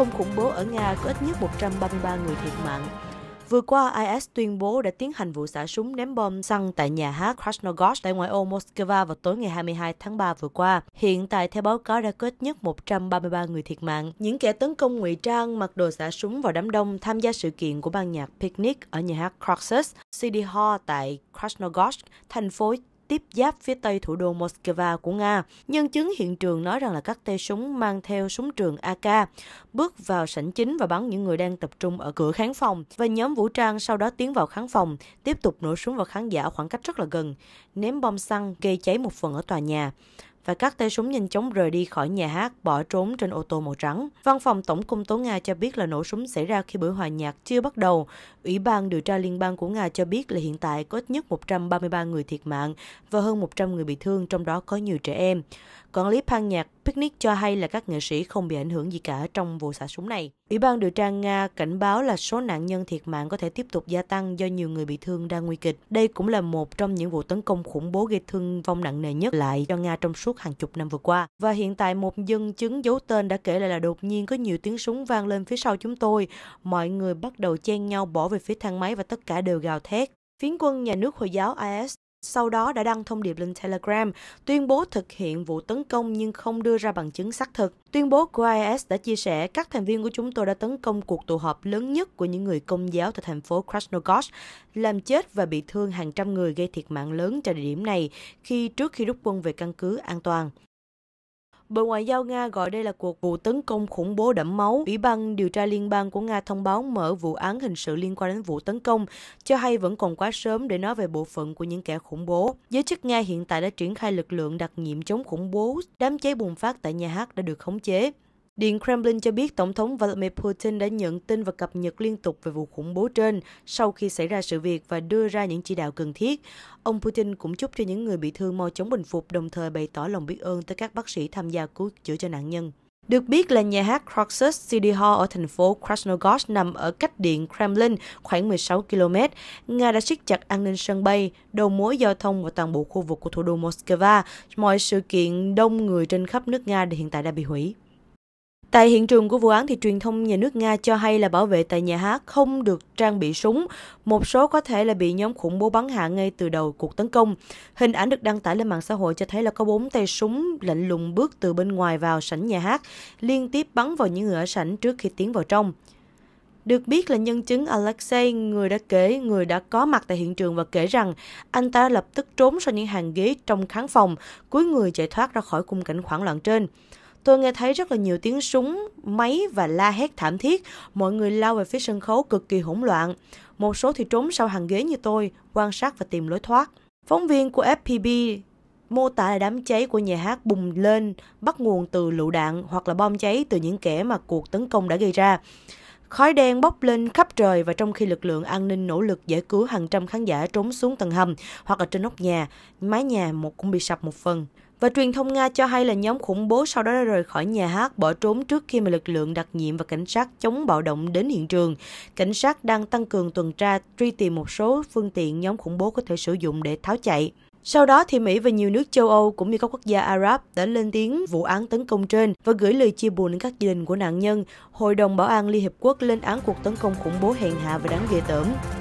công khủng bố ở Nga có ít nhất 133 người thiệt mạng. Vừa qua, IS tuyên bố đã tiến hành vụ xả súng ném bom xăng tại nhà hát Krasnogorsk tại ngoại ô Moscow vào tối ngày 22 tháng 3 vừa qua. Hiện tại, theo báo cáo đã có ít nhất 133 người thiệt mạng. Những kẻ tấn công ngụy trang mặc đồ xả súng vào đám đông tham gia sự kiện của ban nhạc Picnic ở nhà hát Croxus City Hall tại Krasnogorsk, thành phố tiếp giáp phía tây thủ đô Moscow của Nga. Nhân chứng hiện trường nói rằng là các tay súng mang theo súng trường AK bước vào sảnh chính và bắn những người đang tập trung ở cửa khán phòng và nhóm vũ trang sau đó tiến vào khán phòng, tiếp tục nổ súng vào khán giả khoảng cách rất là gần, ném bom xăng gây cháy một phần ở tòa nhà và các tay súng nhanh chóng rời đi khỏi nhà hát, bỏ trốn trên ô tô màu trắng. Văn phòng Tổng công tố Nga cho biết là nổ súng xảy ra khi buổi hòa nhạc chưa bắt đầu Ủy ban điều tra liên bang của Nga cho biết là hiện tại có ít nhất 133 người thiệt mạng và hơn 100 người bị thương, trong đó có nhiều trẻ em. Quản lý ban nhạc Picnic cho hay là các nghệ sĩ không bị ảnh hưởng gì cả trong vụ xả súng này. Ủy ban điều tra Nga cảnh báo là số nạn nhân thiệt mạng có thể tiếp tục gia tăng do nhiều người bị thương đang nguy kịch. Đây cũng là một trong những vụ tấn công khủng bố gây thương vong nặng nề nhất lại cho Nga trong suốt hàng chục năm vừa qua. Và hiện tại một dân chứng giấu tên đã kể lại là đột nhiên có nhiều tiếng súng vang lên phía sau chúng tôi. Mọi người bắt đầu chen nhau bỏ về phía thang máy và tất cả đều gào thét. Phiến quân nhà nước Hồi giáo IS sau đó đã đăng thông điệp lên Telegram, tuyên bố thực hiện vụ tấn công nhưng không đưa ra bằng chứng xác thực. Tuyên bố của IS đã chia sẻ các thành viên của chúng tôi đã tấn công cuộc tụ họp lớn nhất của những người công giáo tại thành phố Krasnogorsk, làm chết và bị thương hàng trăm người gây thiệt mạng lớn cho địa điểm này khi trước khi rút quân về căn cứ an toàn. Bộ Ngoại giao Nga gọi đây là cuộc vụ tấn công khủng bố đẫm máu. Ủy ban điều tra liên bang của Nga thông báo mở vụ án hình sự liên quan đến vụ tấn công, cho hay vẫn còn quá sớm để nói về bộ phận của những kẻ khủng bố. Giới chức Nga hiện tại đã triển khai lực lượng đặc nhiệm chống khủng bố. Đám cháy bùng phát tại nhà hát đã được khống chế. Điện Kremlin cho biết Tổng thống Vladimir Putin đã nhận tin và cập nhật liên tục về vụ khủng bố trên sau khi xảy ra sự việc và đưa ra những chỉ đạo cần thiết. Ông Putin cũng chúc cho những người bị thương mau chóng bình phục, đồng thời bày tỏ lòng biết ơn tới các bác sĩ tham gia cứu chữa cho nạn nhân. Được biết là nhà hát Croxus City Hall ở thành phố Krasnogorsk nằm ở cách điện Kremlin khoảng 16 km. Nga đã siết chặt an ninh sân bay, đầu mối giao thông và toàn bộ khu vực của thủ đô Moscow. Mọi sự kiện đông người trên khắp nước Nga hiện tại đã bị hủy. Tại hiện trường của vụ án thì truyền thông nhà nước Nga cho hay là bảo vệ tại nhà hát không được trang bị súng, một số có thể là bị nhóm khủng bố bắn hạ ngay từ đầu cuộc tấn công. Hình ảnh được đăng tải lên mạng xã hội cho thấy là có bốn tay súng lạnh lùng bước từ bên ngoài vào sảnh nhà hát, liên tiếp bắn vào những người ở sảnh trước khi tiến vào trong. Được biết là nhân chứng Alexei, người đã kể, người đã có mặt tại hiện trường và kể rằng anh ta lập tức trốn sau những hàng ghế trong khán phòng, cuối người chạy thoát ra khỏi khung cảnh hoảng loạn trên. Tôi nghe thấy rất là nhiều tiếng súng, máy và la hét thảm thiết. Mọi người lao về phía sân khấu cực kỳ hỗn loạn. Một số thì trốn sau hàng ghế như tôi, quan sát và tìm lối thoát. Phóng viên của FPB mô tả là đám cháy của nhà hát bùng lên bắt nguồn từ lựu đạn hoặc là bom cháy từ những kẻ mà cuộc tấn công đã gây ra. Khói đen bốc lên khắp trời và trong khi lực lượng an ninh nỗ lực giải cứu hàng trăm khán giả trốn xuống tầng hầm hoặc ở trên nóc nhà, mái nhà một cũng bị sập một phần. Và truyền thông Nga cho hay là nhóm khủng bố sau đó đã rời khỏi nhà hát bỏ trốn trước khi mà lực lượng đặc nhiệm và cảnh sát chống bạo động đến hiện trường. Cảnh sát đang tăng cường tuần tra truy tìm một số phương tiện nhóm khủng bố có thể sử dụng để tháo chạy. Sau đó thì Mỹ và nhiều nước châu Âu cũng như các quốc gia Ả Rập đã lên tiếng vụ án tấn công trên và gửi lời chia buồn đến các gia đình của nạn nhân. Hội đồng Bảo an Liên Hiệp Quốc lên án cuộc tấn công khủng bố hèn hạ và đáng ghê tởm.